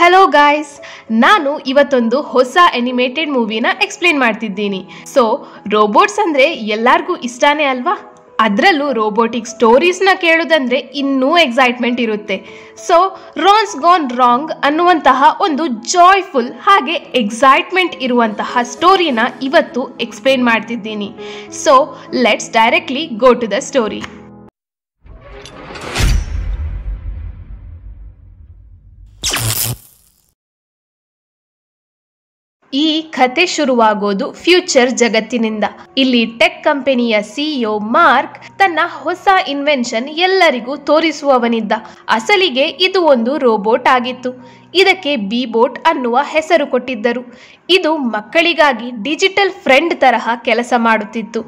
Hello guys ನಾನು ಇವತ್ತೊಂದು ಹೊಸ ಅನಿಮೇಟೆಡ್ ಮೂವಿನ ಎಕ್ಸ್ಪ್ಲೇನ್ ಮಾಡ್ತಿದ್ದೀನಿ ಸೊ ರೋಬೋಟ್ಸ್ ಅಂದರೆ ಎಲ್ಲರಿಗೂ ಇಷ್ಟಾನೇ ಅಲ್ವಾ ಅದರಲ್ಲೂ ರೋಬೋಟಿಕ್ ಸ್ಟೋರೀಸ್ನ ಕೇಳೋದಂದರೆ ಇನ್ನೂ ಎಕ್ಸೈಟ್ಮೆಂಟ್ ಇರುತ್ತೆ ಸೊ ರಾನ್ಸ್ ಗಾನ್ ರಾಂಗ್ ಅನ್ನುವಂತಹ ಒಂದು ಜಾಯ್ಫುಲ್ ಹಾಗೆ ಎಕ್ಸೈಟ್ಮೆಂಟ್ ಇರುವಂತಹ ಸ್ಟೋರಿನ ಇವತ್ತು ಎಕ್ಸ್ಪ್ಲೇನ್ ಮಾಡ್ತಿದ್ದೀನಿ so let's directly go to the story ಈ ಕತೆ ಶುರುವಾಗೋದು ಫ್ಯೂಚರ್ ಜಗತ್ತಿನಿಂದ ಇಲ್ಲಿ ಟೆಕ್ ಕಂಪನಿಯ ಸಿಇಒ ಮಾರ್ಕ್ ತನ್ನ ಹೊಸ ಇನ್ವೆನ್ಷನ್ ಎಲ್ಲರಿಗೂ ತೋರಿಸುವವನಿದ್ದ ಅಸಲಿಗೆ ಇದು ಒಂದು ರೋಬೋಟ್ ಆಗಿತ್ತು ಇದಕ್ಕೆ ಬಿ ಬೋಟ್ ಅನ್ನುವ ಹೆಸರು ಕೊಟ್ಟಿದ್ದರು ಇದು ಮಕ್ಕಳಿಗಾಗಿ ಡಿಜಿಟಲ್ ಫ್ರೆಂಡ್ ತರಹ ಕೆಲಸ ಮಾಡುತ್ತಿತ್ತು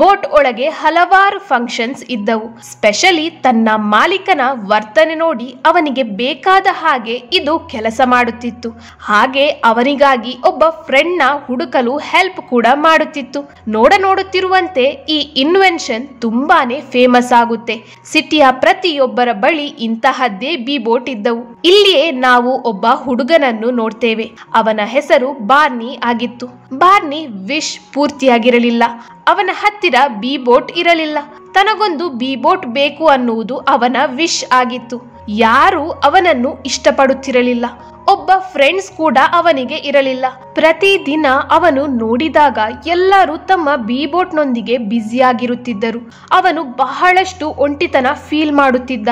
ಬೋಟ್ ಒಳಗೆ ಹಲವಾರು ಫಂಕ್ಷನ್ಸ್ ಇದ್ದವು ಸ್ಪೆಷಲಿ ತನ್ನ ಮಾಲೀಕನ ವರ್ತನೆ ನೋಡಿ ಅವನಿಗೆ ಬೇಕಾದ ಹಾಗೆ ಇದು ಕೆಲಸ ಮಾಡುತ್ತಿತ್ತು ಹಾಗೆ ಅವನಿಗಾಗಿ ಒಬ್ಬ ಫ್ರೆಂಡ್ನ ಹುಡುಕಲು ಹೆಲ್ಪ್ ಕೂಡ ಮಾಡುತ್ತಿತ್ತು ನೋಡ ನೋಡುತ್ತಿರುವಂತೆ ಈ ಇನ್ವೆನ್ಷನ್ ತುಂಬಾನೇ ಫೇಮಸ್ ಆಗುತ್ತೆ ಸಿಟಿಯ ಪ್ರತಿಯೊಬ್ಬರ ಬಳಿ ಇಂತಹದ್ದೇ ಬಿ ಬೋಟ್ ಇದ್ದವು ಇಲ್ಲಿಯೇ ನಾವು ಒಬ್ಬ ಹುಡುಗನನ್ನು ನೋಡ್ತೇವೆ ಅವನ ಹೆಸರು ಬಾರ್ನಿ ಆಗಿತ್ತು ಬಾರ್ನಿ ವಿಶ್ ಪೂರ್ತಿಯಾಗಿರಲಿಲ್ಲ ಅವನ ಹತ್ತಿರ ಬಿ ಬೋಟ್ ಇರಲಿಲ್ಲ ತನಗೊಂದು ಬಿ ಬೋಟ್ ಬೇಕು ಅನ್ನುವುದು ಅವನ ವಿಶ್ ಆಗಿತ್ತು ಯಾರು ಅವನನ್ನು ಇಷ್ಟಪಡುತ್ತಿರಲಿಲ್ಲ ಒಬ್ಬ ಫ್ರೆಂಡ್ಸ್ ಕೂಡ ಅವನಿಗೆ ಇರಲಿಲ್ಲ ಪ್ರತಿದಿನ ಅವನು ನೋಡಿದಾಗ ಎಲ್ಲರೂ ತಮ್ಮ ಬಿ ಬೀಬೋಟ್ನೊಂದಿಗೆ ಬ್ಯುಸಿಯಾಗಿರುತ್ತಿದ್ದರು ಅವನು ಬಹಳಷ್ಟು ಒಂಟಿತನ ಫೀಲ್ ಮಾಡುತ್ತಿದ್ದ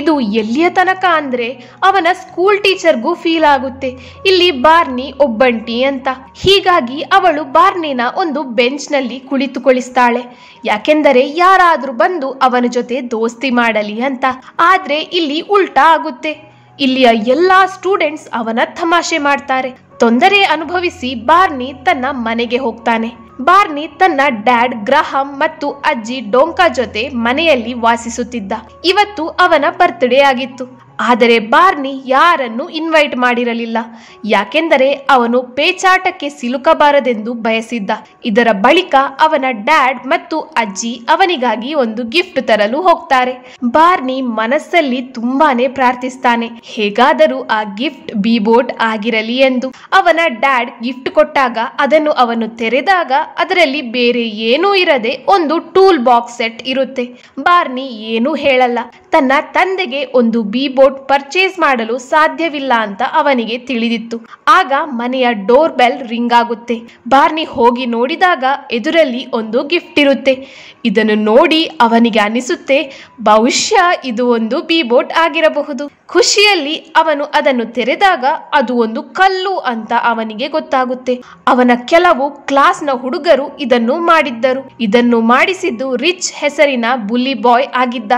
ಇದು ಎಲ್ಲಿಯ ತನಕ ಅಂದ್ರೆ ಅವನ ಸ್ಕೂಲ್ ಟೀಚರ್ಗೂ ಫೀಲ್ ಆಗುತ್ತೆ ಇಲ್ಲಿ ಬಾರ್ನಿ ಒಬ್ಬಂಟಿ ಅಂತ ಹೀಗಾಗಿ ಅವಳು ಬಾರ್ನಿನ ಒಂದು ಬೆಂಚ್ನಲ್ಲಿ ಕುಳಿತುಕೊಳಿಸ್ತಾಳೆ ಯಾಕೆಂದರೆ ಯಾರಾದರೂ ಬಂದು ಅವನ ಜೊತೆ ದೋಸ್ತಿ ಮಾಡಲಿ ಅಂತ ಆದರೆ ಇಲ್ಲಿ ಉಲ್ಟಾ ಆಗುತ್ತೆ ಇಲ್ಲಿಯ ಎಲ್ಲ ಸ್ಟೂಡೆಂಟ್ಸ್ ಅವನ ತಮಾಷೆ ಮಾಡ್ತಾರೆ ತೊಂದರೆ ಅನುಭವಿಸಿ ಬಾರ್ನಿ ತನ್ನ ಮನೆಗೆ ಹೋಗ್ತಾನೆ ಬಾರ್ನಿ ತನ್ನ ಡ್ಯಾಡ್ ಗ್ರಹಂ ಮತ್ತು ಅಜ್ಜಿ ಡೋಂಕಾ ಜೊತೆ ಮನೆಯಲ್ಲಿ ವಾಸಿಸುತ್ತಿದ್ದ ಇವತ್ತು ಅವನ ಬರ್ತ್ಡೇ ಆಗಿತ್ತು ಆದರೆ ಬಾರ್ನಿ ಯಾರನ್ನು ಇನ್ವೈಟ್ ಮಾಡಿರಲಿಲ್ಲ ಯಾಕೆಂದರೆ ಅವನು ಪೇಚಾಟಕ್ಕೆ ಸಿಲುಕಬಾರದೆಂದು ಬಯಸಿದ್ದ ಇದರ ಬಳಿಕ ಅವನ ಡ್ಯಾಡ್ ಮತ್ತು ಅಜ್ಜಿ ಅವನಿಗಾಗಿ ಒಂದು ಗಿಫ್ಟ್ ತರಲು ಹೋಗ್ತಾರೆ ಬಾರ್ನಿ ಮನಸ್ಸಲ್ಲಿ ತುಂಬಾನೇ ಪ್ರಾರ್ಥಿಸ್ತಾನೆ ಹೇಗಾದರೂ ಆ ಗಿಫ್ಟ್ ಬಿಬೋಟ್ ಆಗಿರಲಿ ಎಂದು ಅವನ ಡ್ಯಾಡ್ ಗಿಫ್ಟ್ ಕೊಟ್ಟಾಗ ಅದನ್ನು ಅವನು ತೆರೆದಾಗ ಅದರಲ್ಲಿ ಬೇರೆ ಏನೂ ಇರದೆ ಒಂದು ಟೂಲ್ ಬಾಕ್ಸ್ ಸೆಟ್ ಇರುತ್ತೆ ಬಾರ್ನಿ ಏನೂ ಹೇಳಲ್ಲ ತನ್ನ ತಂದೆಗೆ ಒಂದು ಬಿಬೋಟ್ ಪರ್ಚೇಸ್ ಮಾಡಲು ಸಾಧ್ಯವಿಲ್ಲ ಅಂತ ಅವನಿಗೆ ತಿಳಿದಿತ್ತು ಆಗ ಮನೆಯ ಡೋರ್ ಬೆಲ್ ರಿಂಗ್ ಆಗುತ್ತೆ ಬಾರ್ನಿ ಹೋಗಿ ನೋಡಿದಾಗ ಎದುರಲ್ಲಿ ಒಂದು ಗಿಫ್ಟ್ ಇರುತ್ತೆ ಇದನ್ನು ನೋಡಿ ಅವನಿಗೆ ಅನಿಸುತ್ತೆ ಬಹುಶಃ ಇದು ಒಂದು ಬೋಟ್ ಆಗಿರಬಹುದು ಖುಷಿಯಲ್ಲಿ ಅವನು ಅದನ್ನು ತೆರೆದಾಗ ಅದು ಒಂದು ಕಲ್ಲು ಅಂತ ಅವನಿಗೆ ಗೊತ್ತಾಗುತ್ತೆ ಅವನ ಕೆಲವು ಕ್ಲಾಸ್ನ ಹುಡುಗರು ಇದನ್ನು ಮಾಡಿದ್ದರು ಇದನ್ನು ಮಾಡಿಸಿದ್ದು ರಿಚ್ ಹೆಸರಿನ ಬುಲಿ ಬಾಯ್ ಆಗಿದ್ದ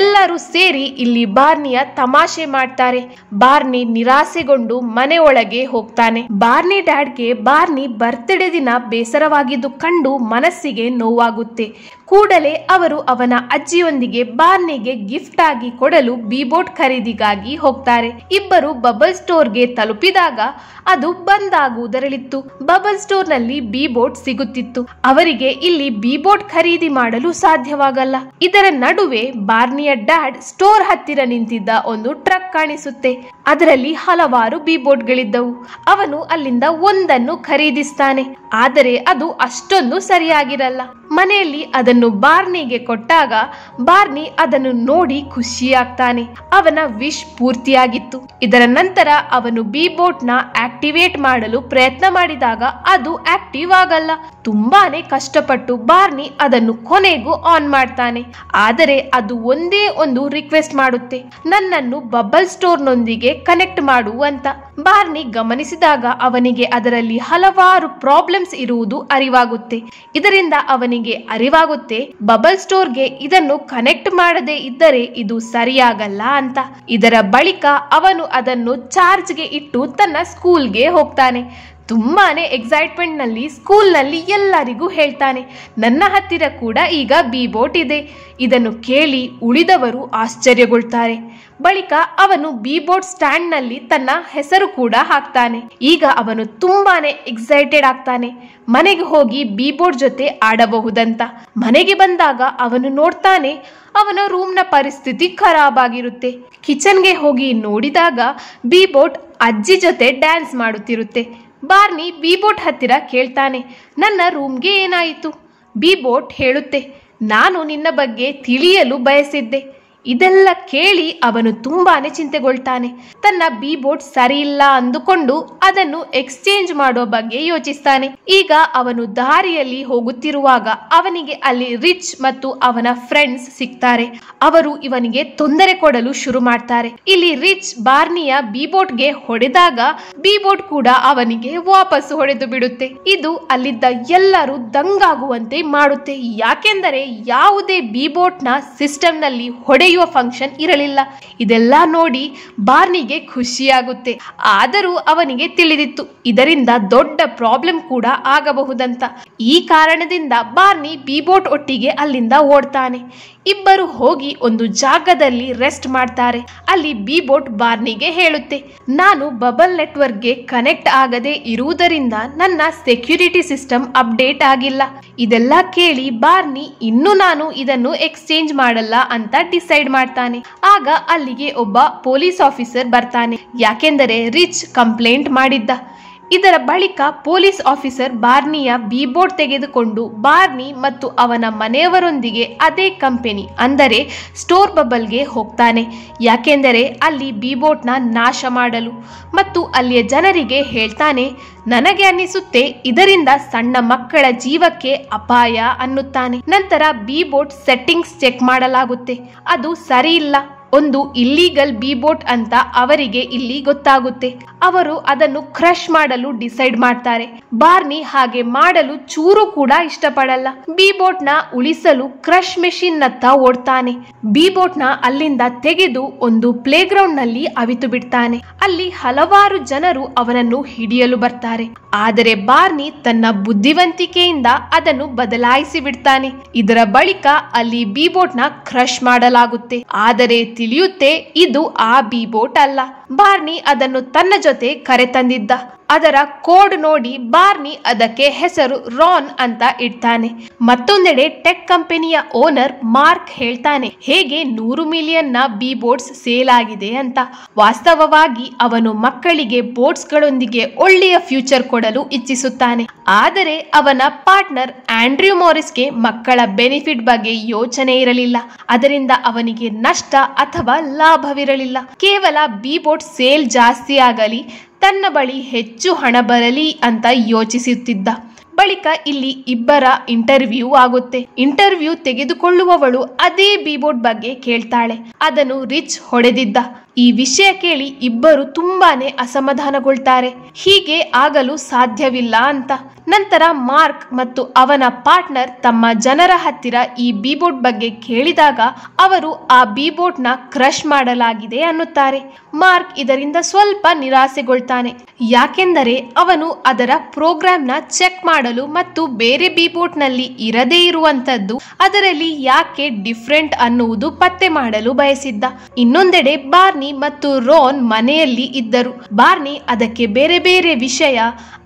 ಎಲ್ಲರೂ ಸೇರಿ ಇಲ್ಲಿ ಬಾರ್ನಿಯ ತಮಾಷೆ ಮಾಡ್ತಾರೆ ಬಾರ್ನಿ ನಿರಾಸೆಗೊಂಡು ಮನೆ ಒಳಗೆ ಹೋಗ್ತಾನೆ ಬಾರ್ನಿ ಡ್ಯಾಡ್ಗೆ ಬಾರ್ನಿ ಬರ್ತ್ಡೇ ದಿನ ಬೇಸರವಾಗಿದ್ದು ಕಂಡು ಮನಸ್ಸಿಗೆ ನೋವಾಗುತ್ತೆ ಕೂಡಲೇ ಅವರು ಅವನ ಅಜ್ಜಿಯೊಂದಿಗೆ ಬಾರ್ನಿಗೆ ಗಿಫ್ಟ್ ಆಗಿ ಕೊಡಲು ಬೀಬೋಟ್ ಖರೀದಿಗಾಗಿ ಹೋಗ್ತಾರೆ ಇಬ್ಬರು ಬಬಲ್ ಸ್ಟೋರ್ ಗೆ ತಲುಪಿದಾಗ ಅದು ಬಂದ್ ಆಗುವುದರಲ್ಲಿತ್ತು ಬಬಲ್ ಸ್ಟೋರ್ ನಲ್ಲಿ ಬೀಬೋಟ್ ಸಿಗುತ್ತಿತ್ತು ಅವರಿಗೆ ಇಲ್ಲಿ ಬೀಬೋಟ್ ಖರೀದಿ ಮಾಡಲು ಸಾಧ್ಯವಾಗಲ್ಲ ಇದರ ನಡುವೆ ಬಾರ್ನಿಯ ಡ್ಯಾಡ್ ಸ್ಟೋರ್ ಹತ್ತಿರ ನಿಂತಿದ್ದ ಒಂದು ಟ್ರಕ್ ಕಾಣಿಸುತ್ತೆ ಅದರಲ್ಲಿ ಹಲವಾರು ಗಳಿದ್ದವು ಅವನು ಅಲ್ಲಿಂದ ಒಂದನ್ನು ಖರೀದಿಸ್ತಾನೆ ಆದರೆ ಅದು ಅಷ್ಟೊಂದು ಸರಿಯಾಗಿರಲ್ಲ ಮನೆಯಲ್ಲಿ ಅದನ್ನು ಅದನ್ನು ಬಾರ್ನಿಗೆ ಕೊಟ್ಟಾಗ ಬಾರ್ನಿ ಅದನ್ನು ನೋಡಿ ಖುಷಿಯಾಗ್ತಾನೆ ಅವನ ವಿಶ್ ಪೂರ್ತಿಯಾಗಿತ್ತು ಇದರ ನಂತರ ಅವನು ಬಿ ಬೋಟ್ ನ ಆಕ್ಟಿವೇಟ್ ಮಾಡಲು ಪ್ರಯತ್ನ ಮಾಡಿದಾಗ ಅದು ಆಕ್ಟಿವ್ ಆಗಲ್ಲ ತುಂಬಾನೇ ಕಷ್ಟಪಟ್ಟು ಬಾರ್ನಿ ಅದನ್ನು ಕೊನೆಗೂ ಆನ್ ಮಾಡ್ತಾನೆ ಆದರೆ ಅದು ಒಂದೇ ಒಂದು ರಿಕ್ವೆಸ್ಟ್ ಮಾಡುತ್ತೆ ನನ್ನನ್ನು ಬಬಲ್ ಸ್ಟೋರ್ನೊಂದಿಗೆ ಕನೆಕ್ಟ್ ಮಾಡು ಅಂತ ಬಾರ್ನಿ ಗಮನಿಸಿದಾಗ ಅವನಿಗೆ ಅದರಲ್ಲಿ ಹಲವಾರು ಪ್ರಾಬ್ಲಮ್ಸ್ ಇರುವುದು ಅರಿವಾಗುತ್ತೆ ಇದರಿಂದ ಅವನಿಗೆ ಅರಿವಾಗುತ್ತೆ ಬಬಲ್ ಸ್ಟೋರ್ಗೆ ಇದನ್ನು ಕನೆಕ್ಟ್ ಮಾಡದೇ ಇದ್ದರೆ ಇದು ಸರಿಯಾಗಲ್ಲ ಅಂತ ಇದರ ಬಳಿಕ ಅವನು ಅದನ್ನು ಚಾರ್ಜ್ಗೆ ಇಟ್ಟು ತನ್ನ ಸ್ಕೂಲ್ಗೆ ಹೋಗ್ತಾನೆ ತುಂಬಾನೇ ಎಕ್ಸೈಟ್ಮೆಂಟ್ ನಲ್ಲಿ ಸ್ಕೂಲ್ ನಲ್ಲಿ ಎಲ್ಲರಿಗೂ ಹೇಳ್ತಾನೆ ನನ್ನ ಹತ್ತಿರ ಕೂಡ ಈಗ ಬಿ ಬೋಟ್ ಇದೆ ಇದನ್ನು ಕೇಳಿ ಉಳಿದವರು ಆಶ್ಚರ್ಯಗೊಳ್ತಾರೆ ಬಳಿಕ ಅವನು ಬಿಬೋರ್ಡ್ ಸ್ಟ್ಯಾಂಡ್ ನಲ್ಲಿ ತನ್ನ ಹೆಸರು ಕೂಡ ಹಾಕ್ತಾನೆ ಈಗ ಅವನು ತುಂಬಾನೇ ಎಕ್ಸೈಟೆಡ್ ಆಗ್ತಾನೆ ಮನೆಗೆ ಹೋಗಿ ಬಿಬೋರ್ಡ್ ಜೊತೆ ಆಡಬಹುದಂತ ಮನೆಗೆ ಬಂದಾಗ ಅವನು ನೋಡ್ತಾನೆ ಅವನ ರೂಮ್ನ ಪರಿಸ್ಥಿತಿ ಖರಾಬ್ ಆಗಿರುತ್ತೆ ಕಿಚನ್ಗೆ ಹೋಗಿ ನೋಡಿದಾಗ ಬಿಬೋರ್ಡ್ ಅಜ್ಜಿ ಜೊತೆ ಡ್ಯಾನ್ಸ್ ಮಾಡುತ್ತಿರುತ್ತೆ ಬಾರ್ನಿ ಬಿಬೋರ್ಡ್ ಹತ್ತಿರ ಕೇಳ್ತಾನೆ ನನ್ನ ರೂಮ್ಗೆ ಏನಾಯಿತು ಬಿಬೋರ್ಡ್ ಹೇಳುತ್ತೆ ನಾನು ನಿನ್ನ ಬಗ್ಗೆ ತಿಳಿಯಲು ಬಯಸಿದ್ದೆ ಇದೆಲ್ಲ ಕೇಳಿ ಅವನು ತುಂಬಾನೇ ಚಿಂತೆಗೊಳ್ತಾನೆ ತನ್ನ ಬಿ ಬೋಟ್ ಸರಿಯಿಲ್ಲ ಅಂದುಕೊಂಡು ಅದನ್ನು ಎಕ್ಸ್ಚೇಂಜ್ ಮಾಡೋ ಬಗ್ಗೆ ಯೋಚಿಸ್ತಾನೆ ಈಗ ಅವನು ದಾರಿಯಲ್ಲಿ ಹೋಗುತ್ತಿರುವಾಗ ಅವನಿಗೆ ಅಲ್ಲಿ ರಿಚ್ ಮತ್ತು ಅವನ ಫ್ರೆಂಡ್ಸ್ ಸಿಗ್ತಾರೆ ಅವರು ಇವನಿಗೆ ತೊಂದರೆ ಕೊಡಲು ಶುರು ಮಾಡ್ತಾರೆ ಇಲ್ಲಿ ರಿಚ್ ಬಾರ್ನಿಯ ಬಿ ಬೋಟ್ಗೆ ಹೊಡೆದಾಗ ಬಿ ಬೋಟ್ ಕೂಡ ಅವನಿಗೆ ವಾಪಸ್ ಹೊಡೆದು ಬಿಡುತ್ತೆ ಇದು ಅಲ್ಲಿದ್ದ ಎಲ್ಲರೂ ದಂಗಾಗುವಂತೆ ಮಾಡುತ್ತೆ ಯಾಕೆಂದರೆ ಯಾವುದೇ ಬಿ ಬೋಟ್ ನ ಸಿಸ್ಟಮ್ ನಲ್ಲಿ ಹೊಡೆ ನಡೆಯುವ ಫಂಕ್ಷನ್ ಇರಲಿಲ್ಲ ಇದೆಲ್ಲ ನೋಡಿ ಬಾರ್ನಿಗೆ ಖುಷಿಯಾಗುತ್ತೆ ಆದರೂ ಅವನಿಗೆ ತಿಳಿದಿತ್ತು ಇದರಿಂದ ದೊಡ್ಡ ಪ್ರಾಬ್ಲಮ್ ಕೂಡ ಆಗಬಹುದಂತ ಈ ಕಾರಣದಿಂದ ಬಾರ್ನಿ ಬೀಬೋಟ್ ಒಟ್ಟಿಗೆ ಅಲ್ಲಿಂದ ಓಡ್ತಾನೆ ಇಬ್ಬರು ಹೋಗಿ ಒಂದು ಜಾಗದಲ್ಲಿ ರೆಸ್ಟ್ ಮಾಡ್ತಾರೆ ಅಲ್ಲಿ ಬೀಬೋಟ್ ಬಾರ್ನಿಗೆ ಹೇಳುತ್ತೆ ನಾನು ಬಬಲ್ ನೆಟ್ವರ್ಕ್ಗೆ ಕನೆಕ್ಟ್ ಆಗದೆ ಇರುವುದರಿಂದ ನನ್ನ ಸೆಕ್ಯೂರಿಟಿ ಸಿಸ್ಟಮ್ ಅಪ್ಡೇಟ್ ಆಗಿಲ್ಲ ಇದೆಲ್ಲ ಕೇಳಿ ಬಾರ್ನಿ ಇನ್ನು ನಾನು ಇದನ್ನು ಎಕ್ಸ್ಚೇಂಜ್ ಮಾಡಲ್ಲ ಅಂತ ಡಿಸೈಡ್ ಮಾಡ್ತಾನೆ ಆಗ ಅಲ್ಲಿಗೆ ಒಬ್ಬ ಪೊಲೀಸ್ ಆಫೀಸರ್ ಬರ್ತಾನೆ ಯಾಕೆಂದರೆ ರಿಚ್ ಕಂಪ್ಲೇಂಟ್ ಮಾಡಿದ್ದ ಇದರ ಬಳಿಕ ಪೊಲೀಸ್ ಆಫೀಸರ್ ಬಾರ್ನಿಯ ಬೀಬೋರ್ಡ್ ತೆಗೆದುಕೊಂಡು ಬಾರ್ನಿ ಮತ್ತು ಅವನ ಮನೆಯವರೊಂದಿಗೆ ಅದೇ ಕಂಪೆನಿ ಅಂದರೆ ಸ್ಟೋರ್ ಬಬಲ್ಗೆ ಹೋಗ್ತಾನೆ ಯಾಕೆಂದರೆ ಅಲ್ಲಿ ಬೀಬೋಟ್ನ ನಾಶ ಮಾಡಲು ಮತ್ತು ಅಲ್ಲಿಯ ಜನರಿಗೆ ಹೇಳ್ತಾನೆ ನನಗೆ ಅನ್ನಿಸುತ್ತೆ ಇದರಿಂದ ಸಣ್ಣ ಮಕ್ಕಳ ಜೀವಕ್ಕೆ ಅಪಾಯ ಅನ್ನುತ್ತಾನೆ ನಂತರ ಬೀಬೋಟ್ ಸೆಟ್ಟಿಂಗ್ಸ್ ಚೆಕ್ ಮಾಡಲಾಗುತ್ತೆ ಅದು ಸರಿ ಇಲ್ಲ ಒಂದು ಇಲ್ಲೀಗಲ್ ಬೋಟ್ ಅಂತ ಅವರಿಗೆ ಇಲ್ಲಿ ಗೊತ್ತಾಗುತ್ತೆ ಅವರು ಅದನ್ನು ಕ್ರಶ್ ಮಾಡಲು ಡಿಸೈಡ್ ಮಾಡ್ತಾರೆ ಬಾರ್ನಿ ಹಾಗೆ ಮಾಡಲು ಚೂರು ಕೂಡ ಇಷ್ಟಪಡಲ್ಲ ಬೋಟ್ ನ ಉಳಿಸಲು ಕ್ರಶ್ ಮೆಷಿನ್ ನತ್ತ ಓಡ್ತಾನೆ ಬೋಟ್ ನ ಅಲ್ಲಿಂದ ತೆಗೆದು ಒಂದು ಪ್ಲೇ ಗ್ರೌಂಡ್ ನಲ್ಲಿ ಅವಿತು ಬಿಡ್ತಾನೆ ಅಲ್ಲಿ ಹಲವಾರು ಜನರು ಅವನನ್ನು ಹಿಡಿಯಲು ಬರ್ತಾರೆ ಆದರೆ ಬಾರ್ನಿ ತನ್ನ ಬುದ್ಧಿವಂತಿಕೆಯಿಂದ ಅದನ್ನು ಬದಲಾಯಿಸಿ ಬಿಡ್ತಾನೆ ಇದರ ಬಳಿಕ ಅಲ್ಲಿ ಬೋಟ್ ನ ಕ್ರಶ್ ಮಾಡಲಾಗುತ್ತೆ ಆದರೆ ತಿಳಿಯುತ್ತೆ ಇದು ಆ ಬಿ ಬೋಟ್ ಅಲ್ಲ ಬಾರ್ನಿ ಅದನ್ನು ತನ್ನ ಜೊತೆ ಕರೆತಂದಿದ್ದ ಅದರ ಕೋಡ್ ನೋಡಿ ಬಾರ್ನಿ ಅದಕ್ಕೆ ಹೆಸರು ರಾನ್ ಅಂತ ಇಡ್ತಾನೆ ಮತ್ತೊಂದೆಡೆ ಟೆಕ್ ಕಂಪನಿಯ ಓನರ್ ಮಾರ್ಕ್ ಹೇಳ್ತಾನೆ ಹೇಗೆ ನೂರು ಮಿಲಿಯನ್ ನ ಬಿ ಬೋರ್ಡ್ಸ್ ಸೇಲ್ ಆಗಿದೆ ಅಂತ ವಾಸ್ತವವಾಗಿ ಅವನು ಮಕ್ಕಳಿಗೆ ಬೋರ್ಡ್ಸ್ ಗಳೊಂದಿಗೆ ಒಳ್ಳೆಯ ಫ್ಯೂಚರ್ ಕೊಡಲು ಇಚ್ಛಿಸುತ್ತಾನೆ ಆದರೆ ಅವನ ಪಾರ್ಟ್ನರ್ ಆಂಡ್ರ್ಯೂ ಮೋರಿಸ್ಗೆ ಮಕ್ಕಳ ಬೆನಿಫಿಟ್ ಬಗ್ಗೆ ಯೋಚನೆ ಇರಲಿಲ್ಲ ಅದರಿಂದ ಅವನಿಗೆ ನಷ್ಟ ಅಥವಾ ಲಾಭವಿರಲಿಲ್ಲ ಕೇವಲ ಬಿ ಬೋರ್ಡ್ ಸೇಲ್ ಜಾಸ್ತಿ ಆಗಲಿ ತನ್ನ ಬಳಿ ಹೆಚ್ಚು ಹಣ ಬರಲಿ ಅಂತ ಯೋಚಿಸುತ್ತಿದ್ದ ಬಳಿಕ ಇಲ್ಲಿ ಇಬ್ಬರ ಇಂಟರ್ವ್ಯೂ ಆಗುತ್ತೆ ಇಂಟರ್ವ್ಯೂ ತೆಗೆದುಕೊಳ್ಳುವವಳು ಅದೇ ಬಿಬೋರ್ಡ್ ಬಗ್ಗೆ ಕೇಳ್ತಾಳೆ ಅದನ್ನು ರಿಚ್ ಹೊಡೆದಿದ್ದ ಈ ವಿಷಯ ಕೇಳಿ ಇಬ್ಬರು ತುಂಬಾನೇ ಅಸಮಾಧಾನಗೊಳ್ತಾರೆ ಹೀಗೆ ಆಗಲು ಸಾಧ್ಯವಿಲ್ಲ ಅಂತ ನಂತರ ಮಾರ್ಕ್ ಮತ್ತು ಅವನ ಪಾರ್ಟ್ನರ್ ತಮ್ಮ ಜನರ ಹತ್ತಿರ ಈ ಬೀಬೋಟ್ ಬಗ್ಗೆ ಕೇಳಿದಾಗ ಅವರು ಆ ಬಿಬೋಟ್ ನ ಕ್ರಶ್ ಮಾಡಲಾಗಿದೆ ಅನ್ನುತ್ತಾರೆ ಮಾರ್ಕ್ ಇದರಿಂದ ಸ್ವಲ್ಪ ನಿರಾಸೆಗೊಳ್ತಾನೆ ಯಾಕೆಂದರೆ ಅವನು ಅದರ ಪ್ರೋಗ್ರಾಮ್ ನ ಚೆಕ್ ಮಾಡಲು ಮತ್ತು ಬೇರೆ ಬಿಬೋಟ್ ನಲ್ಲಿ ಇರದೇ ಇರುವಂತದ್ದು ಅದರಲ್ಲಿ ಯಾಕೆ ಡಿಫ್ರೆಂಟ್ ಅನ್ನುವುದು ಪತ್ತೆ ಮಾಡಲು ಬಯಸಿದ್ದ ಇನ್ನೊಂದೆಡೆ ಬಾರ್ ಬಾರ್ನಿ ಮತ್ತು ರೋನ್ ಮನೆಯಲ್ಲಿ ಇದ್ದರು ಬಾರ್ನಿ ಅದಕ್ಕೆ ಬೇರೆ ಬೇರೆ ವಿಷಯ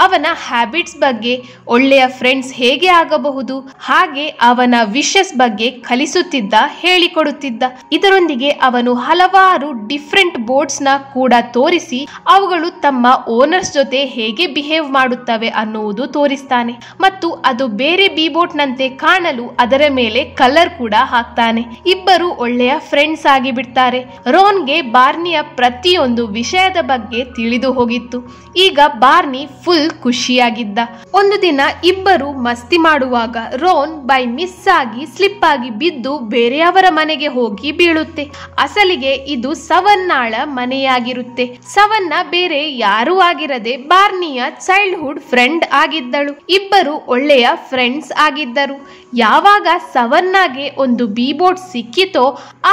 ಅವನ ಹ್ಯಾಬಿಟ್ಸ್ ಬಗ್ಗೆ ಒಳ್ಳೆಯ ಫ್ರೆಂಡ್ಸ್ ಹೇಗೆ ಆಗಬಹುದು ಹಾಗೆ ಅವನ ವಿಷಸ್ ಬಗ್ಗೆ ಕಲಿಸುತ್ತಿದ್ದ ಹೇಳಿಕೊಡುತ್ತಿದ್ದ ಇದರೊಂದಿಗೆ ಅವನು ಹಲವಾರು ಡಿಫ್ರೆಂಟ್ ಬೋರ್ಡ್ಸ್ ನ ಕೂಡ ತೋರಿಸಿ ಅವುಗಳು ತಮ್ಮ ಓನರ್ಸ್ ಜೊತೆ ಹೇಗೆ ಬಿಹೇವ್ ಮಾಡುತ್ತವೆ ಅನ್ನುವುದು ತೋರಿಸ್ತಾನೆ ಮತ್ತು ಅದು ಬೇರೆ ಬಿ ಬೋಟ್ ನಂತೆ ಕಾಣಲು ಅದರ ಮೇಲೆ ಕಲರ್ ಕೂಡ ಹಾಕ್ತಾನೆ ಇಬ್ಬರು ಒಳ್ಳೆಯ ಫ್ರೆಂಡ್ಸ್ ಆಗಿ ಬಿಡ್ತಾರೆ ರೋನ್ಗೆ ಬಾರ್ ಬಾರ್ನಿಯ ಪ್ರತಿಯೊಂದು ವಿಷಯದ ಬಗ್ಗೆ ತಿಳಿದು ಹೋಗಿತ್ತು ಈಗ ಬಾರ್ನಿ ಫುಲ್ ಖುಷಿಯಾಗಿದ್ದ ಒಂದು ದಿನ ಇಬ್ಬರು ಮಸ್ತಿ ಮಾಡುವಾಗ ರೋನ್ ಬೈ ಮಿಸ್ ಆಗಿ ಸ್ಲಿಪ್ ಆಗಿ ಬಿದ್ದು ಬೇರೆಯವರ ಮನೆಗೆ ಹೋಗಿ ಬೀಳುತ್ತೆ ಅಸಲಿಗೆ ಇದು ಸವನ್ನಾಳ ಮನೆಯಾಗಿರುತ್ತೆ ಸವನ್ನ ಬೇರೆ ಯಾರೂ ಆಗಿರದೆ ಬಾರ್ನಿಯ ಚೈಲ್ಡ್ಹುಡ್ ಫ್ರೆಂಡ್ ಆಗಿದ್ದಳು ಇಬ್ಬರು ಒಳ್ಳೆಯ ಫ್ರೆಂಡ್ಸ್ ಆಗಿದ್ದರು ಯಾವಾಗ ಸವನ್ನಾಗೆ ಒಂದು ಬೀಬೋಟ್ ಸಿಕ್ಕಿತೋ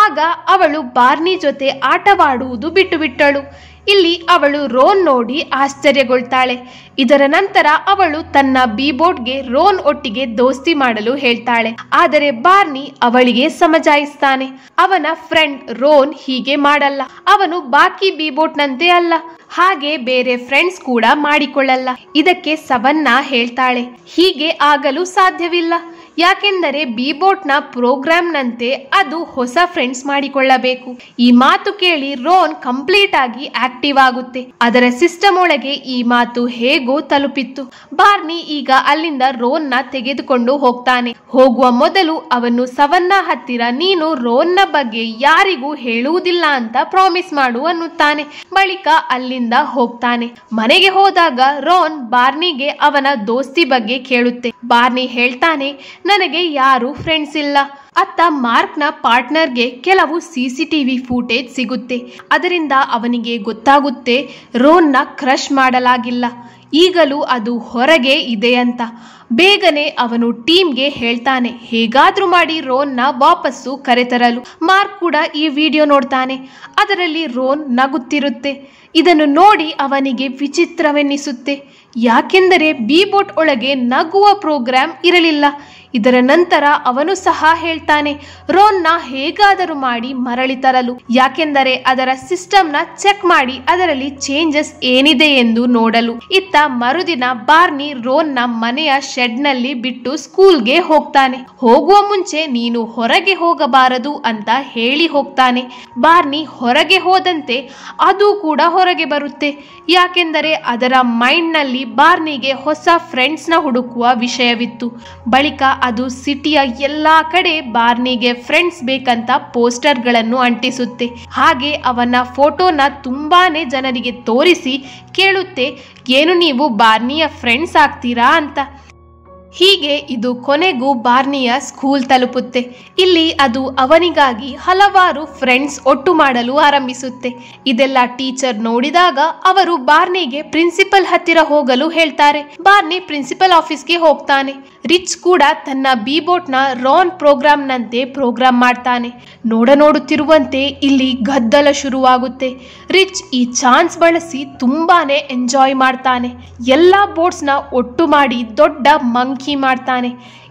ಆಗ ಅವಳು ಬಾರ್ನಿ ಜೊತೆ ಆಟವಾ ಮಾಡುವುದು ಬಿಟ್ಟುಬಿಟ್ಟಳು ಇಲ್ಲಿ ಅವಳು ರೋನ್ ನೋಡಿ ಆಶ್ಚರ್ಯಗೊಳ್ತಾಳೆ ಇದರ ನಂತರ ಅವಳು ತನ್ನ ಬಿಬೋಟ್ಗೆ ರೋನ್ ಒಟ್ಟಿಗೆ ದೋಸ್ತಿ ಮಾಡಲು ಹೇಳ್ತಾಳೆ ಆದರೆ ಬಾರ್ನಿ ಅವಳಿಗೆ ಸಮಜಾಯಿಸ್ತಾನೆ ಅವನ ಫ್ರೆಂಡ್ ರೋನ್ ಹೀಗೆ ಮಾಡಲ್ಲ ಅವನು ಬಾಕಿ ಬಿಬೋಟ್ನಂತೆ ಅಲ್ಲ ಹಾಗೆ ಬೇರೆ ಫ್ರೆಂಡ್ಸ್ ಕೂಡ ಮಾಡಿಕೊಳ್ಳಲ್ಲ ಇದಕ್ಕೆ ಸವನ್ನ ಹೇಳ್ತಾಳೆ ಹೀಗೆ ಆಗಲು ಸಾಧ್ಯವಿಲ್ಲ ಯಾಕೆಂದರೆ ನ ಪ್ರೋಗ್ರಾಂನಂತೆ ಅದು ಹೊಸ ಫ್ರೆಂಡ್ಸ್ ಮಾಡಿಕೊಳ್ಳಬೇಕು ಈ ಮಾತು ಕೇಳಿ ರೋನ್ ಕಂಪ್ಲೀಟ್ ಆಗಿ ಆಕ್ಟಿವ್ ಆಗುತ್ತೆ ಅದರ ಸಿಸ್ಟಮ್ ಒಳಗೆ ಈ ಮಾತು ಹೇಗೋ ತಲುಪಿತ್ತು ಬಾರ್ನಿ ಈಗ ಅಲ್ಲಿಂದ ರೋನ್ ನ ತೆಗೆದುಕೊಂಡು ಹೋಗ್ತಾನೆ ಹೋಗುವ ಮೊದಲು ಅವನು ಸವನ್ನ ಹತ್ತಿರ ನೀನು ರೋನ್ ನ ಬಗ್ಗೆ ಯಾರಿಗೂ ಹೇಳುವುದಿಲ್ಲ ಅಂತ ಪ್ರಾಮಿಸ್ ಮಾಡು ಅನ್ನುತ್ತಾನೆ ಬಳಿಕ ಅಲ್ಲಿಂದ ಹೋಗ್ತಾನೆ ಮನೆಗೆ ಹೋದಾಗ ರೋನ್ ಬಾರ್ನಿಗೆ ಅವನ ದೋಸ್ತಿ ಬಗ್ಗೆ ಕೇಳುತ್ತೆ ಬಾರ್ನಿ ಹೇಳ್ತಾನೆ ನನಗೆ ಯಾರು ಫ್ರೆಂಡ್ಸ್ ಇಲ್ಲ ಅತ್ತ ಮಾರ್ಕ್ನ ಪಾರ್ಟ್ನರ್ಗೆ ಕೆಲವು ಸಿ ಸಿ ಟಿವಿ ಫೂಟೇಜ್ ಸಿಗುತ್ತೆ ಅದರಿಂದ ಅವನಿಗೆ ಗೊತ್ತಾಗುತ್ತೆ ರೋನ್ನ ಕ್ರಶ್ ಮಾಡಲಾಗಿಲ್ಲ ಈಗಲೂ ಅದು ಹೊರಗೆ ಇದೆ ಅಂತ ಬೇಗನೆ ಅವನು ಟೀಮ್ಗೆ ಹೇಳ್ತಾನೆ ಹೇಗಾದ್ರೂ ಮಾಡಿ ರೋನ್ನ ವಾಪಸ್ಸು ಕರೆತರಲು ಮಾರ್ಕ್ ಕೂಡ ಈ ವಿಡಿಯೋ ನೋಡ್ತಾನೆ ಅದರಲ್ಲಿ ರೋನ್ ನಗುತ್ತಿರುತ್ತೆ ಇದನ್ನು ನೋಡಿ ಅವನಿಗೆ ವಿಚಿತ್ರವೆನ್ನಿಸುತ್ತೆ ಯಾಕೆಂದರೆ ಬೋಟ್ ಒಳಗೆ ನಗುವ ಪ್ರೋಗ್ರಾಂ ಇರಲಿಲ್ಲ ಇದರ ನಂತರ ಅವನು ಸಹ ಹೇಳ್ತಾನೆ ರೋನ್ನ ಹೇಗಾದರೂ ಮಾಡಿ ಮರಳಿ ತರಲು ಯಾಕೆಂದರೆ ಅದರ ಸಿಸ್ಟಮ್ನ ಚೆಕ್ ಮಾಡಿ ಅದರಲ್ಲಿ ಚೇಂಜಸ್ ಏನಿದೆ ಎಂದು ನೋಡಲು ಇತ್ತ ಮರುದಿನ ಬಾರ್ನಿ ರೋನ್ನ ಮನೆಯ ನಲ್ಲಿ ಬಿಟ್ಟು ಸ್ಕೂಲ್ಗೆ ಹೋಗ್ತಾನೆ ಹೋಗುವ ಮುಂಚೆ ನೀನು ಹೊರಗೆ ಹೋಗಬಾರದು ಅಂತ ಹೇಳಿ ಹೋಗ್ತಾನೆ ಬಾರ್ನಿ ಹೊರಗೆ ಹೋದಂತೆ ಅದು ಕೂಡ ಹೊರಗೆ ಬರುತ್ತೆ ಯಾಕೆಂದರೆ ಅದರ ಮೈಂಡ್ ನಲ್ಲಿ ಬಾರ್ನಿಗೆ ಹೊಸ ಫ್ರೆಂಡ್ಸ್ನ ಹುಡುಕುವ ವಿಷಯವಿತ್ತು ಬಳಿಕ ಅದು ಸಿಟಿಯ ಎಲ್ಲಾ ಕಡೆ ಬಾರ್ನಿಗೆ ಫ್ರೆಂಡ್ಸ್ ಬೇಕಂತ ಪೋಸ್ಟರ್ಗಳನ್ನು ಅಂಟಿಸುತ್ತೆ ಹಾಗೆ ಅವನ ಫೋಟೋನ ತುಂಬಾನೇ ಜನರಿಗೆ ತೋರಿಸಿ ಕೇಳುತ್ತೆ ಏನು ನೀವು ಬಾರ್ನಿಯ ಫ್ರೆಂಡ್ಸ್ ಆಗ್ತೀರಾ ಅಂತ ಹೀಗೆ ಇದು ಕೊನೆಗೂ ಬಾರ್ನಿಯ ಸ್ಕೂಲ್ ತಲುಪುತ್ತೆ ಇಲ್ಲಿ ಅದು ಅವನಿಗಾಗಿ ಹಲವಾರು ಫ್ರೆಂಡ್ಸ್ ಒಟ್ಟು ಮಾಡಲು ಆರಂಭಿಸುತ್ತೆ ಇದೆಲ್ಲ ಟೀಚರ್ ನೋಡಿದಾಗ ಅವರು ಬಾರ್ನಿಗೆ ಪ್ರಿನ್ಸಿಪಲ್ ಹತ್ತಿರ ಹೋಗಲು ಹೇಳ್ತಾರೆ ಬಾರ್ನಿ ಪ್ರಿನ್ಸಿಪಲ್ ಆಫೀಸ್ಗೆ ಹೋಗ್ತಾನೆ ರಿಚ್ ಕೂಡ ತನ್ನ ಬಿಬೋಟ್ ನ ರಾನ್ ಪ್ರೋಗ್ರಾಂನಂತೆ ಪ್ರೋಗ್ರಾಂ ಮಾಡ್ತಾನೆ ನೋಡ ನೋಡುತ್ತಿರುವಂತೆ ಇಲ್ಲಿ ಗದ್ದಲ ಶುರುವಾಗುತ್ತೆ ರಿಚ್ ಈ ಚಾನ್ಸ್ ಬಳಸಿ ತುಂಬಾನೇ ಎಂಜಾಯ್ ಮಾಡ್ತಾನೆ ಎಲ್ಲಾ ಬೋಟ್ಸ್ ನ ಒಟ್ಟು ಮಾಡಿ ದೊಡ್ಡ ಮಂಕಿ ಮಾಡ್ತಾನೆ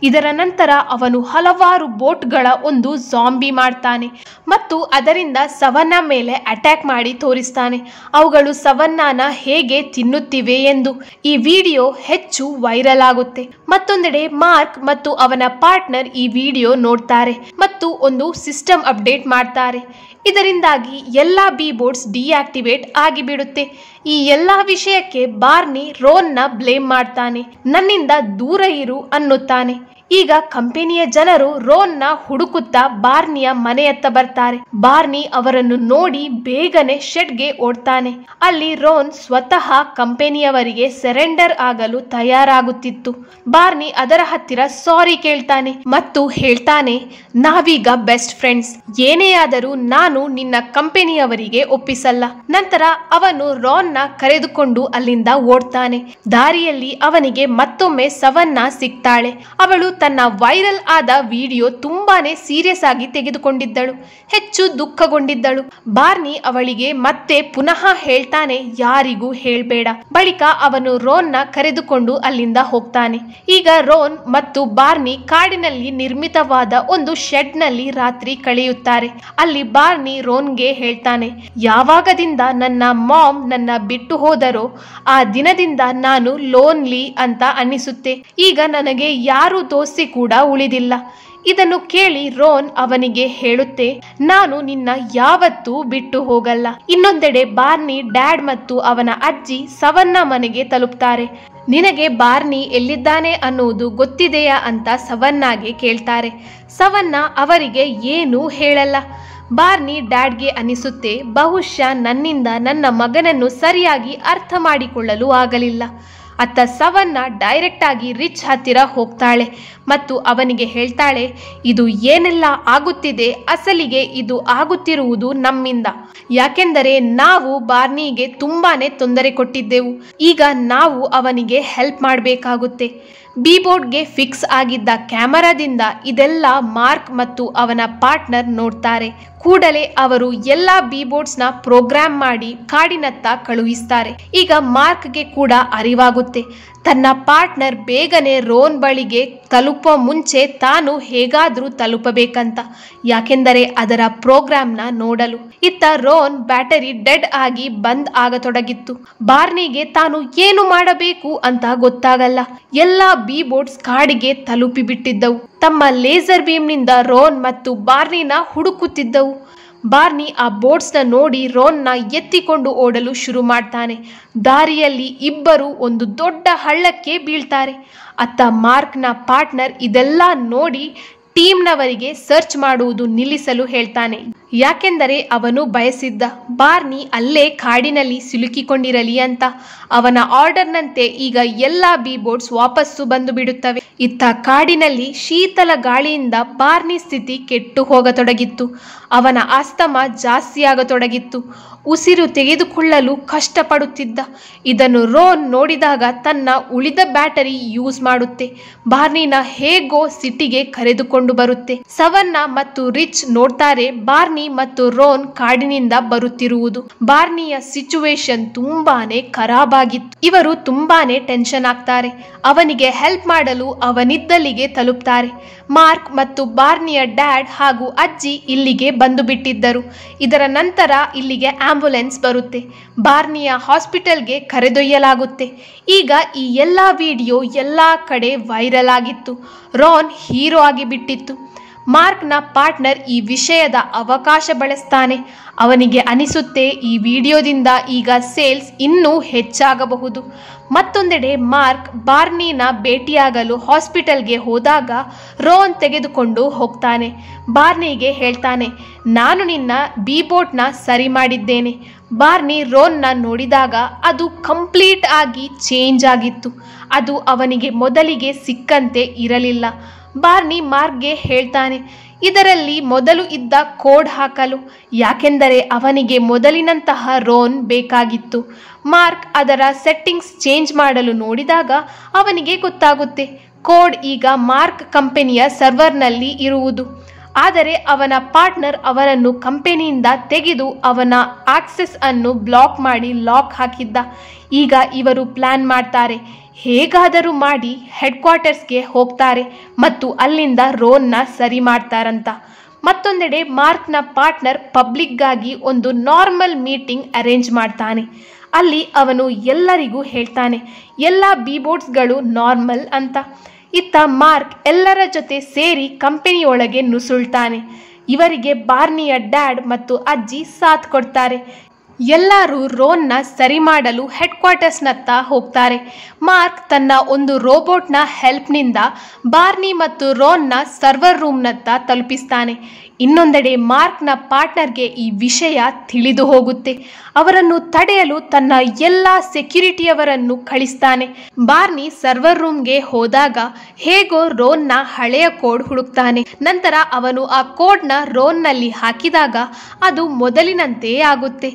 ಇದರ ನಂತರ ಅವನು ಹಲವಾರು ಬೋಟ್ಗಳ ಒಂದು ಜಾಂಬಿ ಮಾಡ್ತಾನೆ ಮತ್ತು ಅದರಿಂದ ಸವನ್ನ ಮೇಲೆ ಅಟ್ಯಾಕ್ ಮಾಡಿ ತೋರಿಸ್ತಾನೆ ಅವುಗಳು ಸವನ್ನಾನ ಹೇಗೆ ತಿನ್ನುತ್ತಿವೆ ಎಂದು ಈ ವಿಡಿಯೋ ಹೆಚ್ಚು ವೈರಲ್ ಆಗುತ್ತೆ ಮತ್ತೊಂದೆಡೆ ಮಾರ್ಕ್ ಮತ್ತು ಅವನ ಪಾರ್ಟ್ನರ್ ಈ ವಿಡಿಯೋ ನೋಡ್ತಾರೆ ಮತ್ತು ಒಂದು ಸಿಸ್ಟಮ್ ಅಪ್ಡೇಟ್ ಮಾಡ್ತಾರೆ ಇದರಿಂದಾಗಿ ಎಲ್ಲ ಬಿ ಬೋರ್ಡ್ಸ್ ಡಿಆಕ್ಟಿವೇಟ್ ಆಗಿಬಿಡುತ್ತೆ ಈ ಎಲ್ಲಾ ವಿಷಯಕ್ಕೆ ಬಾರ್ನಿ ರೋನ್ನ ಬ್ಲೇಮ್ ಮಾಡ್ತಾನೆ ನನ್ನಿಂದ ದೂರ ಅನ್ನುತ್ತಾನೆ ಈಗ ಕಂಪನಿಯ ಜನರು ರೋನ್ ನ ಹುಡುಕುತ್ತಾ ಬಾರ್ನಿಯ ಮನೆಯತ್ತ ಬರ್ತಾರೆ ಬಾರ್ನಿ ಅವರನ್ನು ನೋಡಿ ಬೇಗನೆ ಶೆಡ್ಗೆ ಓಡ್ತಾನೆ ಅಲ್ಲಿ ರೋನ್ ಸ್ವತಃ ಕಂಪನಿಯವರಿಗೆ ಸೆರೆಂಡರ್ ಆಗಲು ತಯಾರಾಗುತ್ತಿತ್ತು ಬಾರ್ನಿ ಅದರ ಹತ್ತಿರ ಸಾರಿ ಕೇಳ್ತಾನೆ ಮತ್ತು ಹೇಳ್ತಾನೆ ನಾವೀಗ ಬೆಸ್ಟ್ ಫ್ರೆಂಡ್ಸ್ ಏನೇ ಆದರೂ ನಾನು ನಿನ್ನ ಕಂಪನಿಯವರಿಗೆ ಒಪ್ಪಿಸಲ್ಲ ನಂತರ ಅವನು ರೋನ್ ನ ಕರೆದುಕೊಂಡು ಅಲ್ಲಿಂದ ಓಡ್ತಾನೆ ದಾರಿಯಲ್ಲಿ ಅವನಿಗೆ ಮತ್ತೊಮ್ಮೆ ಸವನ್ನ ಸಿಗ್ತಾಳೆ ಅವಳು ತನ್ನ ವೈರಲ್ ಆದ ವಿಡಿಯೋ ತುಂಬಾನೇ ಸೀರಿಯಸ್ ಆಗಿ ತೆಗೆದುಕೊಂಡಿದ್ದಳು ಹೆಚ್ಚು ದುಃಖಗೊಂಡಿದ್ದಳು ಬಾರ್ನಿ ಅವಳಿಗೆ ಮತ್ತೆ ಪುನಃ ಹೇಳ್ತಾನೆ ಯಾರಿಗೂ ಹೇಳ್ಬೇಡ ಬಳಿಕ ಅವನು ರೋನ್ ನ ಕರೆದುಕೊಂಡು ಅಲ್ಲಿಂದ ಹೋಗ್ತಾನೆ ಈಗ ರೋನ್ ಮತ್ತು ಬಾರ್ನಿ ಕಾಡಿನಲ್ಲಿ ನಿರ್ಮಿತವಾದ ಒಂದು ಶೆಡ್ ನಲ್ಲಿ ರಾತ್ರಿ ಕಳೆಯುತ್ತಾರೆ ಅಲ್ಲಿ ಬಾರ್ನಿ ರೋನ್ಗೆ ಹೇಳ್ತಾನೆ ಯಾವಾಗದಿಂದ ನನ್ನ ಮಾಮ್ ನನ್ನ ಬಿಟ್ಟು ಹೋದರೋ ಆ ದಿನದಿಂದ ನಾನು ಲೋನ್ಲಿ ಅಂತ ಅನ್ನಿಸುತ್ತೆ ಈಗ ನನಗೆ ಯಾರು ತೋ ಓಸಿ ಕೂಡ ಉಳಿದಿಲ್ಲ ಇದನ್ನು ಕೇಳಿ ರೋನ್ ಅವನಿಗೆ ಹೇಳುತ್ತೆ ನಾನು ನಿನ್ನ ಯಾವತ್ತೂ ಬಿಟ್ಟು ಹೋಗಲ್ಲ ಇನ್ನೊಂದೆಡೆ ಬಾರ್ನಿ ಡ್ಯಾಡ್ ಮತ್ತು ಅವನ ಅಜ್ಜಿ ಸವನ್ನ ಮನೆಗೆ ತಲುಪ್ತಾರೆ ನಿನಗೆ ಬಾರ್ನಿ ಎಲ್ಲಿದ್ದಾನೆ ಅನ್ನುವುದು ಗೊತ್ತಿದೆಯಾ ಅಂತ ಸವನ್ನಾಗೆ ಕೇಳ್ತಾರೆ ಸವನ್ನ ಅವರಿಗೆ ಏನೂ ಹೇಳಲ್ಲ ಬಾರ್ನಿ ಡ್ಯಾಡ್ಗೆ ಅನಿಸುತ್ತೆ ಬಹುಶಃ ನನ್ನಿಂದ ನನ್ನ ಮಗನನ್ನು ಸರಿಯಾಗಿ ಅರ್ಥ ಮಾಡಿಕೊಳ್ಳಲು ಆಗಲಿಲ್ಲ ಅತ್ತ ಸವನ್ನ ಡೈರೆಕ್ಟ್ ಆಗಿ ರಿಚ್ ಹತ್ತಿರ ಹೋಗ್ತಾಳೆ ಮತ್ತು ಅವನಿಗೆ ಹೇಳ್ತಾಳೆ ಇದು ಏನೆಲ್ಲ ಆಗುತ್ತಿದೆ ಅಸಲಿಗೆ ಇದು ಆಗುತ್ತಿರುವುದು ನಮ್ಮಿಂದ ಯಾಕೆಂದರೆ ನಾವು ಬಾರ್ನಿಗೆ ತುಂಬಾನೇ ತೊಂದರೆ ಕೊಟ್ಟಿದ್ದೆವು ಈಗ ನಾವು ಅವನಿಗೆ ಹೆಲ್ಪ್ ಮಾಡಬೇಕಾಗುತ್ತೆ ಬಿ ಬಿಬೋರ್ಡ್ಗೆ ಫಿಕ್ಸ್ ಆಗಿದ್ದ ಕ್ಯಾಮರಾದಿಂದ ಇದೆಲ್ಲ ಮಾರ್ಕ್ ಮತ್ತು ಅವನ ಪಾರ್ಟ್ನರ್ ನೋಡ್ತಾರೆ ಕೂಡಲೇ ಅವರು ಎಲ್ಲ ನ ಪ್ರೋಗ್ರಾಮ್ ಮಾಡಿ ಕಾಡಿನತ್ತ ಕಳುಹಿಸ್ತಾರೆ ಈಗ ಮಾರ್ಕ್ಗೆ ಕೂಡ ಅರಿವಾಗುತ್ತೆ ¡Gracias! ತನ್ನ ಪಾರ್ಟ್ನರ್ ಬೇಗನೆ ರೋನ್ ಬಳಿಗೆ ತಲುಪೋ ಮುಂಚೆ ತಾನು ಹೇಗಾದರೂ ತಲುಪಬೇಕಂತ ಯಾಕೆಂದರೆ ಅದರ ಪ್ರೋಗ್ರಾಂನ ನೋಡಲು ಇತ್ತ ರೋನ್ ಬ್ಯಾಟರಿ ಡೆಡ್ ಆಗಿ ಬಂದ್ ಆಗತೊಡಗಿತ್ತು ಬಾರ್ನಿಗೆ ತಾನು ಏನು ಮಾಡಬೇಕು ಅಂತ ಗೊತ್ತಾಗಲ್ಲ ಎಲ್ಲಾ ಬಿ ಬೋರ್ಡ್ಸ್ ಕಾಡಿಗೆ ಬಿಟ್ಟಿದ್ದವು ತಮ್ಮ ಲೇಸರ್ ಬೀಮ್ ನಿಂದ ರೋನ್ ಮತ್ತು ಬಾರ್ನಿನ ಹುಡುಕುತ್ತಿದ್ದವು ಬಾರ್ನಿ ಆ ಬೋಟ್ಸ್ನ ನೋಡಿ ರೋನ್ನ ಎತ್ತಿಕೊಂಡು ಓಡಲು ಶುರು ಮಾಡ್ತಾನೆ ದಾರಿಯಲ್ಲಿ ಇಬ್ಬರು ಒಂದು ದೊಡ್ಡ ಹಳ್ಳಕ್ಕೆ ಬೀಳ್ತಾರೆ ಅತ್ತ ಮಾರ್ಕ್ನ ಪಾರ್ಟ್ನರ್ ಇದೆಲ್ಲ ನೋಡಿ ಟೀಮ್ನವರಿಗೆ ಸರ್ಚ್ ಮಾಡುವುದು ನಿಲ್ಲಿಸಲು ಹೇಳ್ತಾನೆ ಯಾಕೆಂದರೆ ಅವನು ಬಯಸಿದ್ದ ಬಾರ್ನಿ ಅಲ್ಲೇ ಕಾಡಿನಲ್ಲಿ ಸಿಲುಕಿಕೊಂಡಿರಲಿ ಅಂತ ಅವನ ಆರ್ಡರ್ನಂತೆ ಈಗ ಎಲ್ಲ ಬಿ ಬೋರ್ಡ್ಸ್ ವಾಪಸ್ಸು ಬಂದು ಬಿಡುತ್ತವೆ ಇತ್ತ ಕಾಡಿನಲ್ಲಿ ಶೀತಲ ಗಾಳಿಯಿಂದ ಬಾರ್ನಿ ಸ್ಥಿತಿ ಕೆಟ್ಟು ಹೋಗತೊಡಗಿತ್ತು ಅವನ ಆಸ್ತಮ ಜಾಸ್ತಿಯಾಗತೊಡಗಿತ್ತು ಉಸಿರು ತೆಗೆದುಕೊಳ್ಳಲು ಕಷ್ಟಪಡುತ್ತಿದ್ದ ಇದನ್ನು ರೋನ್ ನೋಡಿದಾಗ ತನ್ನ ಉಳಿದ ಬ್ಯಾಟರಿ ಯೂಸ್ ಮಾಡುತ್ತೆ ಬಾರ್ನಿನ ಹೇಗೋ ಸಿಟಿಗೆ ಕರೆದುಕೊಂಡು ಬರುತ್ತೆ ಸವನ್ನ ಮತ್ತು ರಿಚ್ ನೋಡ್ತಾರೆ ಬಾರ್ನಿ ಮತ್ತು ರೋನ್ ಕಾಡಿನಿಂದ ಬರುತ್ತಿರುವುದು ಬಾರ್ನಿಯ ಸಿಚುವೇಶನ್ ತುಂಬಾನೇ ಖರಾಬ್ ಆಗಿತ್ತು ಇವರು ತುಂಬಾನೇ ಟೆನ್ಷನ್ ಆಗ್ತಾರೆ ಅವನಿಗೆ ಹೆಲ್ಪ್ ಮಾಡಲು ಅವನಿದ್ದಲ್ಲಿಗೆ ತಲುಪ್ತಾರೆ ಮಾರ್ಕ್ ಮತ್ತು ಬಾರ್ನಿಯ ಡ್ಯಾಡ್ ಹಾಗೂ ಅಜ್ಜಿ ಇಲ್ಲಿಗೆ ಬಂದು ಬಿಟ್ಟಿದ್ದರು ಇದರ ನಂತರ ಇಲ್ಲಿಗೆ ಆಂಬ್ಯುಲೆನ್ಸ್ ಬರುತ್ತೆ ಬಾರ್ನಿಯ ಹಾಸ್ಪಿಟಲ್ಗೆ ಕರೆದೊಯ್ಯಲಾಗುತ್ತೆ ಈಗ ಈ ಎಲ್ಲ ವಿಡಿಯೋ ಎಲ್ಲ ಕಡೆ ವೈರಲ್ ಆಗಿತ್ತು ರೋನ್ ಹೀರೋ ಆಗಿಬಿಟ್ಟಿತ್ತು ಮಾರ್ಕ್ನ ಪಾರ್ಟ್ನರ್ ಈ ವಿಷಯದ ಅವಕಾಶ ಬಳಸ್ತಾನೆ ಅವನಿಗೆ ಅನಿಸುತ್ತೆ ಈ ವಿಡಿಯೋದಿಂದ ಈಗ ಸೇಲ್ಸ್ ಇನ್ನೂ ಹೆಚ್ಚಾಗಬಹುದು ಮತ್ತೊಂದೆಡೆ ಮಾರ್ಕ್ ಬಾರ್ನಿನ ಭೇಟಿಯಾಗಲು ಹಾಸ್ಪಿಟಲ್ಗೆ ಹೋದಾಗ ರೋನ್ ತೆಗೆದುಕೊಂಡು ಹೋಗ್ತಾನೆ ಬಾರ್ನಿಗೆ ಹೇಳ್ತಾನೆ ನಾನು ನಿನ್ನ ಬೀಬೋಟ್ನ ಸರಿ ಮಾಡಿದ್ದೇನೆ ಬಾರ್ನಿ ರೋನ್ನ ನೋಡಿದಾಗ ಅದು ಕಂಪ್ಲೀಟ್ ಆಗಿ ಚೇಂಜ್ ಆಗಿತ್ತು ಅದು ಅವನಿಗೆ ಮೊದಲಿಗೆ ಸಿಕ್ಕಂತೆ ಇರಲಿಲ್ಲ ಬಾರ್ನಿ ಮಾರ್ಗ್ಗೆ ಹೇಳ್ತಾನೆ ಇದರಲ್ಲಿ ಮೊದಲು ಇದ್ದ ಕೋಡ್ ಹಾಕಲು ಯಾಕೆಂದರೆ ಅವನಿಗೆ ಮೊದಲಿನಂತಹ ರೋನ್ ಬೇಕಾಗಿತ್ತು ಮಾರ್ಕ್ ಅದರ ಸೆಟ್ಟಿಂಗ್ಸ್ ಚೇಂಜ್ ಮಾಡಲು ನೋಡಿದಾಗ ಅವನಿಗೆ ಗೊತ್ತಾಗುತ್ತೆ ಕೋಡ್ ಈಗ ಮಾರ್ಕ್ ಕಂಪೆನಿಯ ಸರ್ವರ್ನಲ್ಲಿ ಇರುವುದು ಆದರೆ ಅವನ ಪಾರ್ಟ್ನರ್ ಅವನನ್ನು ಕಂಪೆನಿಯಿಂದ ತೆಗೆದು ಅವನ ಆಕ್ಸೆಸ್ ಅನ್ನು ಬ್ಲಾಕ್ ಮಾಡಿ ಲಾಕ್ ಹಾಕಿದ್ದ ಈಗ ಇವರು ಪ್ಲಾನ್ ಮಾಡ್ತಾರೆ ಹೇಗಾದರೂ ಮಾಡಿ ಹೆಡ್ ಕ್ವಾರ್ಟರ್ಸ್ಗೆ ಹೋಗ್ತಾರೆ ಮತ್ತು ಅಲ್ಲಿಂದ ರೋನ್ನ ಸರಿ ಮಾಡ್ತಾರಂತ ಮತ್ತೊಂದೆಡೆ ಮಾರ್ಕ್ನ ಪಾರ್ಟ್ನರ್ ಪಬ್ಲಿಕ್ಗಾಗಿ ಒಂದು ನಾರ್ಮಲ್ ಮೀಟಿಂಗ್ ಅರೇಂಜ್ ಮಾಡ್ತಾನೆ ಅಲ್ಲಿ ಅವನು ಎಲ್ಲರಿಗೂ ಹೇಳ್ತಾನೆ ಎಲ್ಲ ಬೀಬೋರ್ಡ್ಸ್ಗಳು ನಾರ್ಮಲ್ ಅಂತ ಇತ್ತ ಮಾರ್ಕ್ ಎಲ್ಲರ ಜೊತೆ ಸೇರಿ ಕಂಪನಿಯೊಳಗೆ ನುಸುಳ್ತಾನೆ ಇವರಿಗೆ ಬಾರ್ನಿಯ ಡ್ಯಾಡ್ ಮತ್ತು ಅಜ್ಜಿ ಸಾಥ್ ಕೊಡ್ತಾರೆ ಎಲ್ಲರೂ ರೋನ್ನ ಸರಿ ಮಾಡಲು ಹೆಡ್ ಕ್ವಾರ್ಟರ್ಸ್ನತ್ತ ಹೋಗ್ತಾರೆ ಮಾರ್ಕ್ ತನ್ನ ಒಂದು ರೋಬೋಟ್ನ ಹೆಲ್ಪ್ನಿಂದ ಬಾರ್ನಿ ಮತ್ತು ರೋನ್ನ ಸರ್ವರ್ ರೂಮ್ನತ್ತ ತಲುಪಿಸ್ತಾನೆ ಇನ್ನೊಂದೆಡೆ ಮಾರ್ಕ್ನ ಪಾರ್ಟ್ನರ್ಗೆ ಈ ವಿಷಯ ತಿಳಿದು ಹೋಗುತ್ತೆ ಅವರನ್ನು ತಡೆಯಲು ತನ್ನ ಎಲ್ಲ ಸೆಕ್ಯೂರಿಟಿಯವರನ್ನು ಕಳಿಸ್ತಾನೆ ಬಾರ್ನಿ ಸರ್ವರ್ ರೂಮ್ಗೆ ಹೋದಾಗ ಹೇಗೋ ರೋನ್ನ ಹಳೆಯ ಕೋಡ್ ಹುಡುಕ್ತಾನೆ ನಂತರ ಅವನು ಆ ಕೋಡ್ನ ರೋನ್ನಲ್ಲಿ ಹಾಕಿದಾಗ ಅದು ಮೊದಲಿನಂತೆಯೇ ಆಗುತ್ತೆ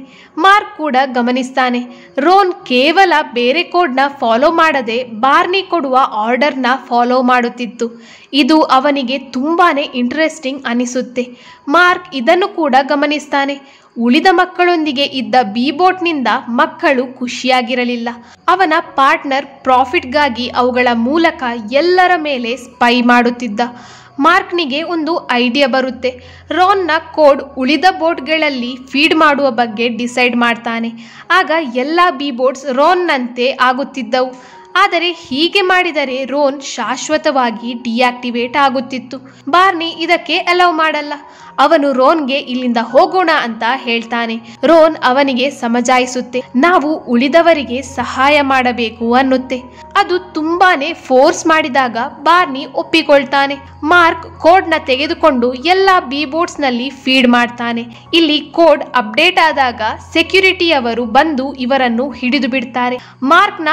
ಮಾರ್ಕ್ ಕೂಡ ಗಮನಿಸ್ತಾನೆ ರೋನ್ ಕೇವಲ ಬೇರೆ ಕೋಡ್ನ ಫಾಲೋ ಮಾಡದೆ ಬಾರ್ನಿ ಕೊಡುವ ಆರ್ಡರ್ನ ಫಾಲೋ ಮಾಡುತ್ತಿತ್ತು ಇದು ಅವನಿಗೆ ತುಂಬಾನೇ ಇಂಟ್ರೆಸ್ಟಿಂಗ್ ಅನಿಸುತ್ತೆ ಮಾರ್ಕ್ ಇದನ್ನು ಕೂಡ ಗಮನಿಸ್ತಾನೆ ಉಳಿದ ಮಕ್ಕಳೊಂದಿಗೆ ಇದ್ದ ಬೋಟ್ನಿಂದ ಮಕ್ಕಳು ಖುಷಿಯಾಗಿರಲಿಲ್ಲ ಅವನ ಪಾರ್ಟ್ನರ್ ಪ್ರಾಫಿಟ್ಗಾಗಿ ಅವುಗಳ ಮೂಲಕ ಎಲ್ಲರ ಮೇಲೆ ಸ್ಪೈ ಮಾಡುತ್ತಿದ್ದ ಮಾರ್ಕ್ನಿಗೆ ಒಂದು ಐಡಿಯಾ ಬರುತ್ತೆ ರಾನ್ನ ಕೋಡ್ ಉಳಿದ ಬೋಟ್ಗಳಲ್ಲಿ ಫೀಡ್ ಮಾಡುವ ಬಗ್ಗೆ ಡಿಸೈಡ್ ಮಾಡ್ತಾನೆ ಆಗ ಎಲ್ಲ ಬಿ ಬೋಟ್ಸ್ ರಾನ್ನಂತೆ ಆಗುತ್ತಿದ್ದವು ಆದರೆ ಹೀಗೆ ಮಾಡಿದರೆ ರೋನ್ ಶಾಶ್ವತವಾಗಿ ಡಿಯಾಕ್ಟಿವೇಟ್ ಆಗುತ್ತಿತ್ತು ಬಾರ್ನಿ ಇದಕ್ಕೆ ಅಲೌ ಮಾಡಲ್ಲ ಅವನು ರೋನ್ಗೆ ಇಲ್ಲಿಂದ ಹೋಗೋಣ ಅಂತ ಹೇಳ್ತಾನೆ ರೋನ್ ಅವನಿಗೆ ಸಮಜಾಯಿಸುತ್ತೆ ನಾವು ಉಳಿದವರಿಗೆ ಸಹಾಯ ಮಾಡಬೇಕು ಅನ್ನುತ್ತೆ ಅದು ತುಂಬಾನೇ ಫೋರ್ಸ್ ಮಾಡಿದಾಗ ಬಾರ್ನಿ ಒಪ್ಪಿಕೊಳ್ತಾನೆ ಮಾರ್ಕ್ ಕೋಡ್ ನ ತೆಗೆದುಕೊಂಡು ಎಲ್ಲ ಬಿ ಬೋರ್ಡ್ಸ್ ನಲ್ಲಿ ಫೀಡ್ ಮಾಡ್ತಾನೆ ಇಲ್ಲಿ ಕೋಡ್ ಅಪ್ಡೇಟ್ ಆದಾಗ ಸೆಕ್ಯೂರಿಟಿ ಅವರು ಬಂದು ಇವರನ್ನು ಹಿಡಿದು ಬಿಡ್ತಾರೆ ಮಾರ್ಕ್ನ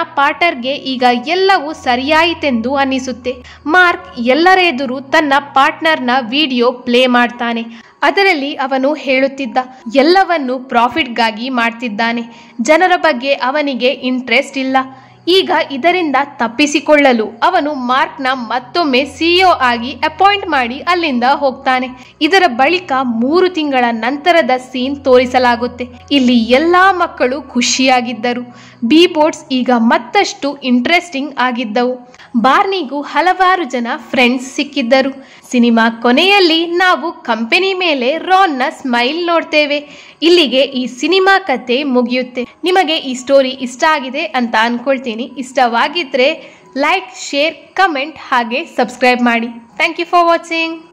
ಗೆ ಈಗ ಎಲ್ಲವೂ ಸರಿಯಾಯಿತೆಂದು ಅನ್ನಿಸುತ್ತೆ. ಮಾರ್ಕ್ ಎಲ್ಲರ ಎದುರು ತನ್ನ ಪಾರ್ಟ್ನರ್ನ ವಿಡಿಯೋ ಪ್ಲೇ ಮಾಡ್ತಾನೆ ಅದರಲ್ಲಿ ಅವನು ಹೇಳುತ್ತಿದ್ದ ಎಲ್ಲವನ್ನು ಪ್ರಾಫಿಟ್ಗಾಗಿ ಮಾಡ್ತಿದ್ದಾನೆ ಜನರ ಬಗ್ಗೆ ಅವನಿಗೆ ಇಂಟ್ರೆಸ್ಟ್ ಇಲ್ಲ ಈಗ ಇದರಿಂದ ತಪ್ಪಿಸಿಕೊಳ್ಳಲು ಅವನು ಮಾರ್ಕ್ನ ಮತ್ತೊಮ್ಮೆ ಸಿಇಒ ಆಗಿ ಅಪಾಯಿಂಟ್ ಮಾಡಿ ಅಲ್ಲಿಂದ ಹೋಗ್ತಾನೆ ಇದರ ಬಳಿಕ ಮೂರು ತಿಂಗಳ ನಂತರದ ಸೀನ್ ತೋರಿಸಲಾಗುತ್ತೆ ಇಲ್ಲಿ ಎಲ್ಲಾ ಮಕ್ಕಳು ಖುಷಿಯಾಗಿದ್ದರು ಬಿ ಬೋರ್ಡ್ಸ್ ಈಗ ಮತ್ತಷ್ಟು ಇಂಟ್ರೆಸ್ಟಿಂಗ್ ಆಗಿದ್ದವು ಬಾರ್ನಿಗೂ ಹಲವಾರು ಜನ ಫ್ರೆಂಡ್ಸ್ ಸಿಕ್ಕಿದ್ದರು ಸಿನಿಮಾ ಕೊನೆಯಲ್ಲಿ ನಾವು ಕಂಪೆನಿ ಮೇಲೆ ರಾನ್ನ ಸ್ಮೈಲ್ ನೋಡ್ತೇವೆ ಇಲ್ಲಿಗೆ ಈ ಸಿನಿಮಾ ಕತೆ ಮುಗಿಯುತ್ತೆ ನಿಮಗೆ ಈ ಸ್ಟೋರಿ ಇಷ್ಟ ಆಗಿದೆ ಅಂತ ಅನ್ಕೊಳ್ತೀನಿ ಇಷ್ಟವಾಗಿದ್ರೆ ಲೈಕ್ ಶೇರ್ ಕಮೆಂಟ್ ಹಾಗೆ ಸಬ್ಸ್ಕ್ರೈಬ್ ಮಾಡಿ ಥ್ಯಾಂಕ್ ಯು ಫಾರ್ ವಾಚಿಂಗ್